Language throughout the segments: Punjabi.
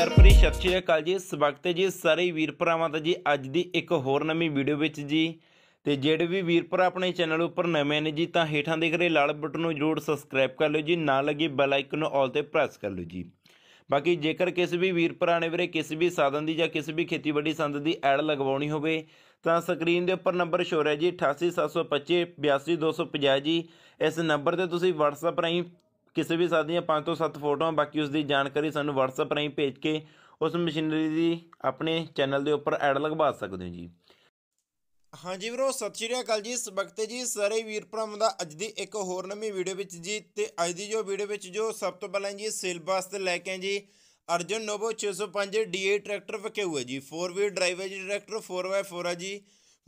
ਪਿਆਰ ਭਰੀ ਸਤਿ ਸ਼੍ਰੀ ਅਕਾਲ ਜੀ ਸਵਾਗਤ ਹੈ ਜੀ ਸਾਰੇ ਵੀਰ ਭਰਾਵਾਂ ਦਾ ਜੀ ਅੱਜ ਦੀ ਇੱਕ ਹੋਰ ਨਵੀਂ ਵੀਡੀਓ ਵਿੱਚ ਜੀ ਤੇ ਜਿਹੜੇ ਵੀ ਵੀਰ ਭਰਾ ਆਪਣੇ ਚੈਨਲ ਉੱਪਰ ਨਵੇਂ ਨੇ ਜੀ ਤਾਂ ਹੇਠਾਂ ਦੇਖ ਰਹੇ ਲਾਲ ਬਟਨ ਨੂੰ ਜਰੂਰ ਸਬਸਕ੍ਰਾਈਬ ਕਰ ਲਿਓ ਜੀ ਨਾਲ ਲੱਗੇ ਬੈਲ ਆਈਕਨ ਨੂੰ ਆਲ ਤੇ ਪ੍ਰੈਸ ਕਰ ਲਿਓ ਜੀ ਬਾਕੀ ਜੇਕਰ ਕਿਸੇ ਵੀ ਵੀਰ ਭਰਾ ਨੇ ਵੀਰੇ ਕਿਸੇ ਵੀ ਸਾਧਨ ਦੀ ਜਾਂ ਕਿਸੇ ਵੀ ਖੇਤੀਬਾੜੀ ਸੰਦ ਦੀ ਐਡ ਲਗਵਾਉਣੀ ਹੋਵੇ ਤਾਂ ਸਕਰੀਨ ਦੇ ਉੱਪਰ ਨੰਬਰ ਸ਼ੋਰ ਹੈ ਜੀ 88725 82250 ਜੀ ਇਸ ਨੰਬਰ ਤੇ ਤੁਸੀਂ WhatsApp ਰਾਹੀਂ ਕਿਸੇ ਵੀ ਸਾਥੀ ਦੀਆਂ 5 ਤੋਂ 7 ਫੋਟੋਆਂ ਬਾਕੀ ਉਸ ਦੀ ਜਾਣਕਾਰੀ ਸਾਨੂੰ WhatsApp ਰਾਹੀਂ ਭੇਜ ਕੇ ਉਸ ਮਸ਼ੀਨਰੀ ਦੀ ਆਪਣੇ ਚੈਨਲ ਦੇ ਉੱਪਰ ਐਡ ਲਗਵਾ ਸਕਦੇ ਹੋ ਜੀ ਹਾਂਜੀ ਵੀਰੋ ਸਤਿ ਸ਼੍ਰੀ ਅਕਾਲ ਜੀ ਇਸ ਵਕਤ ਜੀ ਸਾਰੇ ਵੀਰ ਭਰਾਵਾਂ ਦਾ ਅੱਜ ਦੀ ਇੱਕ ਹੋਰ ਨਵੀਂ ਵੀਡੀਓ ਵਿੱਚ ਜੀ ਤੇ ਅੱਜ ਦੀ ਜੋ ਵੀਡੀਓ ਵਿੱਚ ਜੋ ਸਭ ਤੋਂ ਪਹਿਲਾਂ ਜੀ ਸਿਲਬਸ ਤੇ ਲੈ ਕੇ ਜੀ ਅਰਜਨ ਨੋਵੋ 605 DA ਟਰੈਕਟਰ ਵਕੇ ਹੋਏ ਜੀ 4 ਵੀਲ ਡਰਾਈਵ ਹੈ ਜੀ ਟਰੈਕਟਰ 4x4 ਹੈ ਜੀ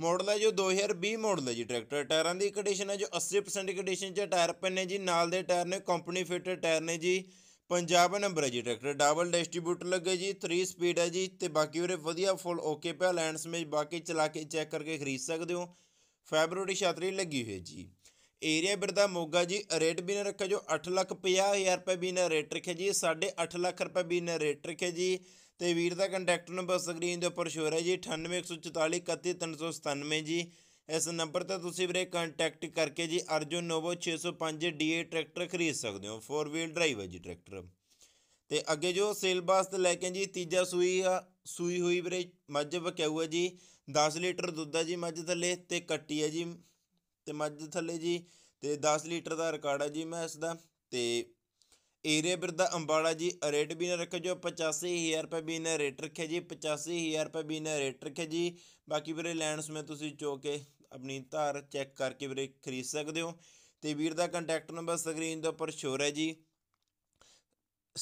ਮਾਡਲ ਹੈ ਜੋ 2020 ਮਾਡਲ ਹੈ ਜੀ ਟਰੈਕਟਰ ਟਾਇਰਾਂ ਦੀ ਕੰਡੀਸ਼ਨ ਹੈ ਜੋ 80% ਕੰਡੀਸ਼ਨ 'ਚ ਟਾਇਰ ਪੰਨੇ ਜੀ ਨਾਲ ਦੇ ਟਾਇਰ ਨੇ ਕੰਪਨੀ ਫਿਟਡ ਟਾਇਰ ਨੇ ਜੀ ਪੰਜਾਬ ਨੰਬਰ ਹੈ ਜੀ ਟਰੈਕਟਰ ਡਬਲ ਡਿਸਟ੍ਰੀਬਿਊਟਰ ਲੱਗੇ ਜੀ 3 ਸਪੀਡ ਹੈ ਜੀ ਤੇ ਬਾਕੀ ਵੀਰੇ ਵਧੀਆ ਫੁੱਲ ਓਕੇ ਪਿਆ ਲੈਂਡਸ ਮੇਜ ਬਾਕੀ ਚਲਾ ਕੇ ਚੈੱਕ ਕਰਕੇ ਖਰੀਦ ਸਕਦੇ ਹੋ ਫੈਬਰੂਰੀ ਛਾਤਰੀ ਲੱਗੀ ਹੋਈ ਹੈ ਜੀ ਏਰੀਆ ਬਿਰਦਾ ਮੋਗਾ ਜੀ ਰੇਟ ਵੀ ਨੇ ਰੱਖਿਆ ਜੋ 8 ਲੱਖ 50 ਹਜ਼ਾਰ ਰੁਪਏ ਵੀ ਨੇ ਰੇਟ ਰੱਖਿਆ ਜੀ 8.5 ਲੱਖ ਰੁਪਏ ਵੀ ਨੇ ਰੇਟ ਰੱਖਿਆ ਜੀ ਤੇ ਵੀਰ ਦਾ ਕੰਟੈਕਟ ਨੰਬਰ ਸਕਰੀਨ ਦੇ ਉੱਪਰ ਸ਼ੋਅ ਹੈ ਜੀ 9814431397 ਜੀ ਇਸ ਨੰਬਰ ਤੇ ਤੁਸੀਂ ਵੀਰੇ ਕੰਟੈਕਟ ਕਰਕੇ ਜੀ ਅਰਜੁਨ ਨੋਵੋ 605 ਡੀਏ ਟਰੈਕਟਰ ਖਰੀਦ ਸਕਦੇ ਹੋ 4 ਵੀਲ ਡਰਾਈਵ ਹੈ ਜੀ ਟਰੈਕਟਰ ਤੇ ਅੱਗੇ ਜੋ ਸੇਲ ਬਾਸ ਤੇ ਲੈ ਕੇ ਜੀ ਤੀਜਾ ਸੂਈ ਆ ਸੂਈ ਹੋਈ ਵੀਰੇ ਮੱਝ ਵਕਿਆਉ ਹੈ ਜੀ 10 ਲੀਟਰ ਦੁੱਧ ਹੈ ਜੀ ਮੱਝ ਥੱਲੇ ਤੇ ਕੱਟੀ ਹੈ ਜੀ ਤੇ ਮੱਝ ਥੱਲੇ ਜੀ ਤੇ 10 ਲੀਟਰ ਦਾ ਰਿਕਾਰਡ ਹੈ ਜੀ ਮੈਂ ਇਸ ਦਾ ਤੇ ਏਰੀਆ ਵੀਰ ਦਾ ਅੰਬਾਲਾ ਜੀ ਰੇਟ ਵੀ ਨਾ ਰੱਖੇ ਜੋ 85000 ਰੁਪਏ ਵੀ ਨਾ ਰੇਟ ਰੱਖੇ ਜੀ 85000 ਰੁਪਏ ਵੀ ਨਾ ਰੇਟ ਰੱਖੇ ਜੀ ਬਾਕੀ ਵੀਰੇ ਲੈਂਡਸ ਮੈਂ ਤੁਸੀਂ ਚੋ ਕੇ ਆਪਣੀ ਧਾਰ ਚੈੱਕ ਕਰਕੇ ਵੀਰੇ ਖਰੀਦ ਸਕਦੇ ਹੋ ਤੇ ਵੀਰ ਦਾ ਕੰਟੈਕਟ ਨੰਬਰ ਸਕਰੀਨ ਦੇ ਉੱਪਰ ਸ਼ੋਰ ਹੈ ਜੀ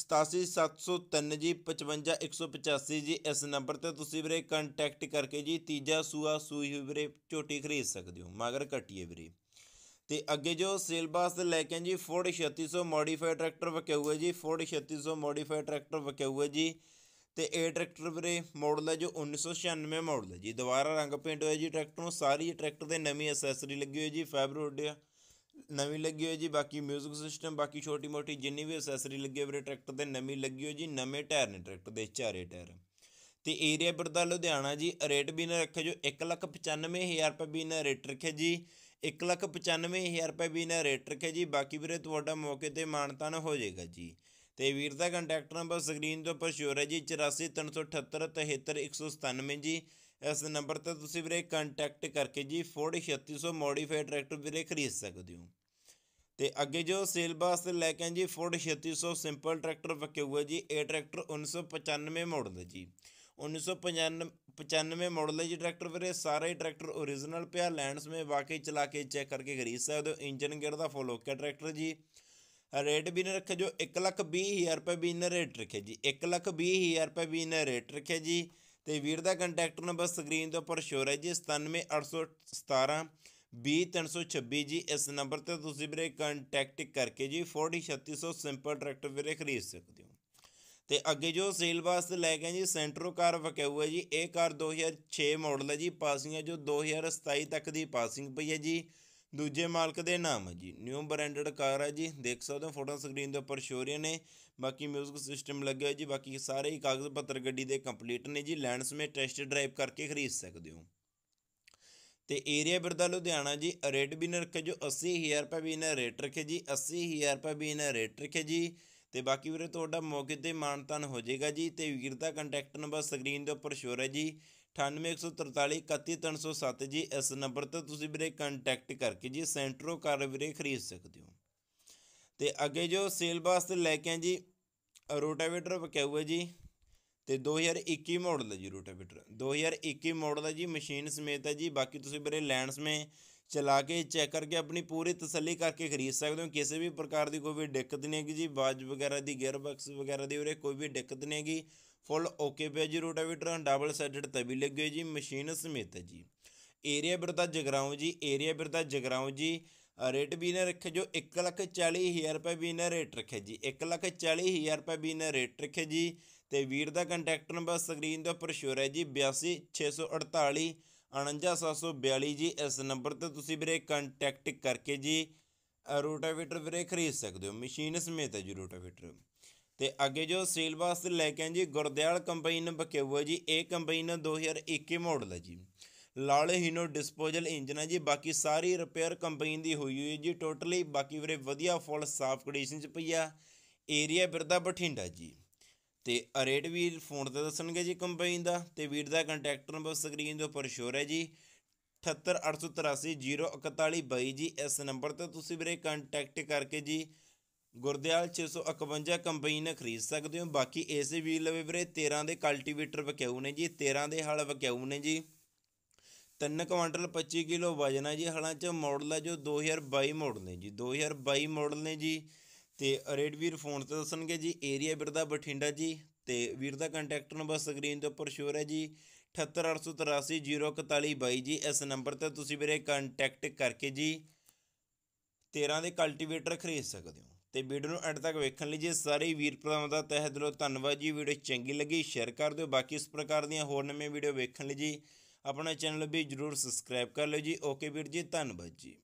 87703 ਜੀ 55185 ਜੀ ਇਸ ਨੰਬਰ ਤੇ ਤੁਸੀਂ ਵੀਰੇ ਕੰਟੈਕਟ ਕਰਕੇ ਜੀ ਤੀਜਾ ਸੂਆ ਸੂਈ ਵੀਰੇ ਝੋਟੀ ਖਰੀਦ ਸਕਦੇ ਹੋ ਮਗਰ ਘਟੀਏ ਵੀਰੇ ਤੇ ਅੱਗੇ ਜੋ ਸਿਲਬਸ ਲੈ ਕੇ ਜੀ ਫੋਰਡ 3600 ਮੋਡੀਫਾਈਡ ਟਰੈਕਟਰ ਵਕਿਆ ਹੋਇਆ ਜੀ ਫੋਰਡ 3600 ਮੋਡੀਫਾਈਡ ਟਰੈਕਟਰ ਵਕਿਆ ਹੋਇਆ ਜੀ ਤੇ ਇਹ ਟਰੈਕਟਰ ਵੀਰੇ ਮਾਡਲ ਹੈ ਜੋ 1996 ਮਾਡਲ ਹੈ ਜੀ ਦੁਬਾਰਾ ਰੰਗ ਪੇਂਟ ਹੋਇਆ ਜੀ ਟਰੈਕਟਰ ਨੂੰ ਸਾਰੀ ਟਰੈਕਟਰ ਦੇ ਨਵੀਂ ਐਕਸੈਸਰੀ ਲੱਗੀ ਹੋਈ ਜੀ ਫੈਬਰੋਡ ਨਵੀਂ ਲੱਗੀ ਹੋਈ ਜੀ ਬਾਕੀ 뮤직 ਸਿਸਟਮ ਬਾਕੀ ਛੋਟੀ ਮੋਟੀ ਜਿੰਨੀ ਵੀ ਐਕਸੈਸਰੀ ਲੱਗੀ ਵੀਰੇ ਟਰੈਕਟਰ ਦੇ ਨਵੀਂ ਲੱਗੀ ਹੋਈ ਜੀ ਨਵੇਂ ਟਾਇਰ ਨੇ ਟਰੈਕਟਰ ਦੇ ਚਾਰੇ ਟਾਇਰ ਤੇ ਏਰੀਆ ਬਰਦਾ ਲੁਧਿਆਣਾ ਜੀ ਰੇਟ ਵੀ ਨਾ ਰੱਖਿਓ ਜੋ 195000 ਰੁਪਏ ਵੀ ਨਾ ਰੇਟ ਰੱਖੇ ਜੀ 195000 ਰੁਪਏ ਵੀ ਨਾ ਰੇਟ ਰੱਖੇ ਜੀ ਬਾਕੀ ਵੀਰੇ ਤੁਹਾਡਾ ਮੌਕੇ ਤੇ ਮਾਨਤਾਨ ਹੋ ਜਾਏਗਾ ਜੀ ਤੇ ਵੀਰ ਦਾ ਕੰਟੈਕਟ ਨੰਬਰ ਸਕਰੀਨ ਤੋਂ ਉੱਪਰ ਸ਼ੋਰ ਹੈ ਜੀ 8437777197 ਜੀ ਇਸ ਨੰਬਰ ਤੇ ਤੁਸੀਂ ਵੀਰੇ ਕੰਟੈਕਟ ਕਰਕੇ ਜੀ ਫੋਰਡ 3600 ਮੋਡੀਫਾਈਡ ਟਰੈਕਟਰ ਵੀਰੇ ਖਰੀਦ ਸਕਦੇ ਹੋ ਤੇ ਅੱਗੇ ਜੋ ਸੇਲ ਬਾਸ ਲੈ ਕੇ ਆਂ ਜੀ ਫੋਰਡ 3600 ਸਿੰਪਲ ਟਰੈਕਟਰ ਵਕਿਆ ਹੋਇਆ ਜੀ ਇਹ ਟਰੈਕਟਰ 1995 ਮਾਡਲ ਦਾ ਜੀ 1995 95 ਮਾਡਲ ਹੈ ਜੀ ਟਰੈਕਟਰ ਵੀਰੇ ਸਾਰੇ ਹੀ ਟਰੈਕਟਰ ओरिजिनल ਪਿਆ ਲੈਂਡਸ ਮੇ ਵਾਕਈ ਚਲਾ ਕੇ ਚੈੱਕ ਕਰਕੇ ਖਰੀਦ ਸਕਦੇ ਹੋ ਇੰਜਨ ਗੇਅਰ ਦਾ ਫੁੱਲ ਓਕੇ ਟਰੈਕਟਰ ਜੀ ਰੇਟ ਵੀ ਨੇ ਰੱਖੇ ਜੋ 1 ਲੱਖ ਰੁਪਏ ਵੀ ਨੇ ਰੇਟ ਰੱਖੇ ਜੀ 1 ਲੱਖ ਰੁਪਏ ਵੀ ਨੇ ਰੇਟ ਰੱਖੇ ਜੀ ਤੇ ਵੀਰ ਦਾ ਕੰਟੈਕਟ ਨੰਬਰ ਸਕਰੀਨ ਦੇ ਉੱਪਰ ਸ਼ੋਰ ਹੈ ਜੀ 97817 20326 ਜੀ ਇਸ ਨੰਬਰ ਤੇ ਤੁਸੀਂ ਵੀਰੇ ਕੰਟੈਕਟ ਕਰਕੇ ਜੀ 3600 ਸਿੰਪਲ ਟਰੈਕਟਰ ਵੀਰੇ ਖਰੀਦ ਸਕਦੇ ਹੋ ਤੇ ਅੱਗੇ ਜੋ ਸੇਲ ਵਾਸਤੇ ਲੈ ਕੇ ਜੀ ਸੈਂਟਰੋ ਕਾਰ ਵਕਾਊ ਹੈ ਜੀ ਇਹ ਕਾਰ 2006 ਮਾਡਲ ਹੈ ਜੀ ਪਾਸਿੰਗਾਂ ਜੋ 2027 ਤੱਕ ਦੀ ਪਾਸਿੰਗ ਪਈ ਹੈ ਜੀ ਦੂਜੇ ਮਾਲਕ ਦੇ ਨਾਮ ਹੈ ਜੀ ਨਿਊ ਬ੍ਰਾਂਡਡ ਕਾਰ ਹੈ ਜੀ ਦੇਖ ਸਕਦੇ ਹੋ ਫੋਟੋ ਸਕਰੀਨ ਦੇ ਉੱਪਰ ਰਹੀਆਂ ਨੇ ਬਾਕੀ 뮤직 ਸਿਸਟਮ ਲੱਗਿਆ ਹੈ ਜੀ ਬਾਕੀ ਸਾਰੇ ਹੀ ਕਾਗਜ਼ ਪੱਤਰ ਗੱਡੀ ਦੇ ਕੰਪਲੀਟ ਨੇ ਜੀ ਲੈਂਡ ਸਮੇਤ ਟੈਸਟ ਡਰਾਈਵ ਕਰਕੇ ਖਰੀਦ ਸਕਦੇ ਹੋ ਤੇ ਏਰੀਆ ਬਰਦਾ ਲੁਧਿਆਣਾ ਜੀ ਰੇਟ ਬੀਨਰ ਕੇ ਜੋ 80000 ਰੁਪਏ ਵੀ ਨਾ ਰੇਟ ਰੱਖੇ ਜੀ 80000 ਰੁਪਏ ਵੀ ਨਾ ਰੇਟ ਰੱਖੇ ਜੀ ਤੇ ਬਾਕੀ ਵੀਰੇ ਤੁਹਾਡਾ ਮੌਕੇ ਤੇ ਮਾਨਤਨ ਹੋ ਜਾਏਗਾ ਜੀ ਤੇ ਵੀਰ ਦਾ ਕੰਟੈਕਟ ਨੰਬਰ ਸਕਰੀਨ ਦੇ ਉੱਪਰ ਸ਼ੋਰ ਹੈ ਜੀ 9814431307 ਜੀ ਇਸ ਨੰਬਰ ਤੇ ਤੁਸੀਂ ਵੀਰੇ ਕੰਟੈਕਟ ਕਰਕੇ ਜੀ ਸੈਂਟਰੋ ਕਾਰ ਵੀਰੇ ਖਰੀਦ ਸਕਦੇ ਹੋ ਤੇ ਅੱਗੇ ਜੋ ਸੇਲ ਵਾਸਤੇ ਲੈ ਕੇ ਆ ਜੀ ਰੋਟਾਵੇਟਰ ਵਕਿਆ ਹੋਇਆ ਜੀ ਤੇ 2021 ਮਾਡਲ ਹੈ ਜੀ ਰੋਟਾਵੇਟਰ 2021 ਮਾਡਲ ਹੈ ਜੀ ਮਸ਼ੀਨ ਸਮੇਤ ਹੈ ਜੀ ਬਾਕੀ ਤੁਸੀਂ ਵੀਰੇ ਲੈਣ ਸਮੇਂ ਚਲਾ ਕੇ ਚੈੱਕ ਕਰਕੇ ਆਪਣੀ ਪੂਰੀ ਤਸੱਲੀ ਕਰਕੇ ਖਰੀਦ ਸਕਦੇ ਹੋ ਕਿਸੇ ਵੀ ਪ੍ਰਕਾਰ ਦੀ ਕੋਈ ਵੀ ਦਿੱਕਤ ਨਹੀਂ ਹੈਗੀ ਜੀ ਬਾਜ ਵਗੈਰਾ ਦੀ ਗੇਅਰ ਬਾਕਸ ਵਗੈਰਾ ਦੀ ਉਰੇ ਕੋਈ ਵੀ ਦਿੱਕਤ ਨਹੀਂ ਹੈਗੀ ਫੁੱਲ ਓਕੇ ਪਿਆ ਜੀ ਰੋਟਾਵੇਟਰ ਡਬਲ ਸਾਈਡਡ ਤਵੀ ਲੱਗੇ ਜੀ ਮਸ਼ੀਨ ਸਮੇਤ ਜੀ ਏਰੀਆ ਬਿਰਦਾ ਜਗਰਾਉਂ ਜੀ ਏਰੀਆ ਬਿਰਦਾ ਜਗਰਾਉਂ ਜੀ ਰੇਟ ਵੀ ਨੇ ਰੱਖੇ ਜੋ 140000 ਰੁਪਏ ਵੀ ਨੇ ਰੇਟ ਰੱਖੇ ਜੀ 140000 ਰੁਪਏ ਵੀ ਨੇ ਰੇਟ ਰੱਖੇ ਜੀ ਤੇ ਵੀਰ ਦਾ ਕੰਟੈਕਟ ਨੰਬਰ ਸਕਰੀਨ ਦੇ ਉੱਪਰ ਸ਼ੋਰ ਹੈ ਜੀ 82 648 49742 ਜੀ ਇਸ ਨੰਬਰ ਤੇ ਤੁਸੀਂ ਵੀਰੇ ਕੰਟੈਕਟ ਕਰਕੇ ਜੀ ਰੋਟਾਵੇਟਰ ਵੀਰੇ ਖਰੀਦ ਸਕਦੇ ਹੋ ਮਸ਼ੀਨ ਸਮੇਤ ਹੈ ਜੀ ਰੋਟਾਵੇਟਰ ਤੇ ਅੱਗੇ ਜੋ ਸੇਲ ਵਾਸਤੇ ਲੈ ਕੇ ਆਂ ਜੀ ਗੁਰਦਿਆਲ ਕੰਪਨੀ ਬਕਿਊਆ ਜੀ ਇਹ ਕੰਪਨੀ 2021 ਮਾਡਲ ਹੈ ਜੀ ਲਾਲ ਹੀਨੋ ਡਿਸਪੋਜ਼ਲ ਇੰਜਨ ਹੈ ਜੀ ਬਾਕੀ ਸਾਰੀ ਰਿਪੇਅਰ ਕੰਪਨੀ ਦੀ ਹੋਈ ਹੋਈ ਹੈ ਜੀ ਟੋਟਲੀ ਬਾਕੀ ਵੀਰੇ ਵਧੀਆ ਫੁੱਲ ਸਾਫ ਕੰਡੀਸ਼ਨ ਚ ਪਈ ਆ ਏਰੀਆ ਬਿਰਦਾ ਬਠਿੰਡਾ ਜੀ ਤੇ ਰੇਟ ਵੀ ਫੋਨ ਤੇ ਦੱਸਣਗੇ ਜੀ ਕੰਪਨੀ ਦਾ ਤੇ ਵੀਰ ਦਾ ਕੰਟੈਕਟ ਨੰਬਰ ਸਕਰੀਨ ਦੇ ਉੱਪਰ ਸ਼ੋਰ ਹੈ ਜੀ 7883804122 ਜੀ ਇਸ ਨੰਬਰ ਤੇ ਤੁਸੀਂ ਵੀਰੇ ਕੰਟੈਕਟ ਕਰਕੇ ਜੀ ਗੁਰਦਿਆਲ 651 ਕੰਪਨੀ ਨੇ ਖਰੀਦ ਸਕਦੇ ਹੋ ਬਾਕੀ ਏਸੇ ਵੀਰ ਲਵੇ ਵੀਰੇ 13 ਦੇ ਕਲਟੀਵੇਟਰ ਵਕਿਆਉ ਨੇ ਜੀ 13 ਦੇ ਹਲ ਵਕਿਆਉ ਨੇ ਜੀ 3 ਕੁਆਂਟਲ 25 ਕਿਲੋ ਵਜਨ ਹੈ ਜੀ ਹਲਾਂ ਚ ਮਾਡਲ ਹੈ ਜੋ 2022 ਮਾਡਲ ਨੇ ਜੀ 2022 ਮਾਡਲ ਨੇ ਜੀ ਤੇ ਰੇਡ ਵੀਰ ਫੋਨ ਤੇ ਦੱਸਣਗੇ ਜੀ ਏਰੀਆ ਵੀਰ ਦਾ ਬਠਿੰਡਾ ਜੀ ਤੇ ਵੀਰ ਦਾ ਕੰਟੈਕਟ ਨੰਬਰ ਸਕਰੀਨ ਦੇ ਉੱਪਰ ਸ਼ੋਰ ਹੈ ਜੀ 7883804122 ਜੀ ਇਸ ਨੰਬਰ ਤੇ ਤੁਸੀਂ ਵੀਰੇ ਕੰਟੈਕਟ ਕਰਕੇ ਜੀ 13 ਦੇ ਕਲਟੀਵੇਟਰ ਖਰੀਦ ਸਕਦੇ ਹੋ ਤੇ ਵੀਡੀਓ ਨੂੰ ਐਂਡ ਤੱਕ ਵੇਖਣ ਲਈ ਜੀ ਸਾਰੇ ਵੀਰ ਭਰਾਵਾਂ ਦਾ ਤਹਿ ਦਿਲੋਂ ਧੰਨਵਾਦ ਜੀ ਵੀਡੀਓ ਚੰਗੀ ਲੱਗੀ ਸ਼ੇਅਰ ਕਰ ਦਿਓ ਬਾਕੀ ਇਸ ਪ੍ਰਕਾਰ ਦੀਆਂ ਹੋਰ ਨਵੇਂ ਵੀਡੀਓ ਵੇਖਣ ਲਈ ਜੀ ਆਪਣਾ ਚੈਨਲ ਵੀ ਜਰੂਰ ਸਬਸਕ੍ਰਾਈਬ ਕਰ ਲਓ ਜੀ ਓਕੇ ਵੀਰ ਜੀ ਧੰਨਵਾਦ ਜੀ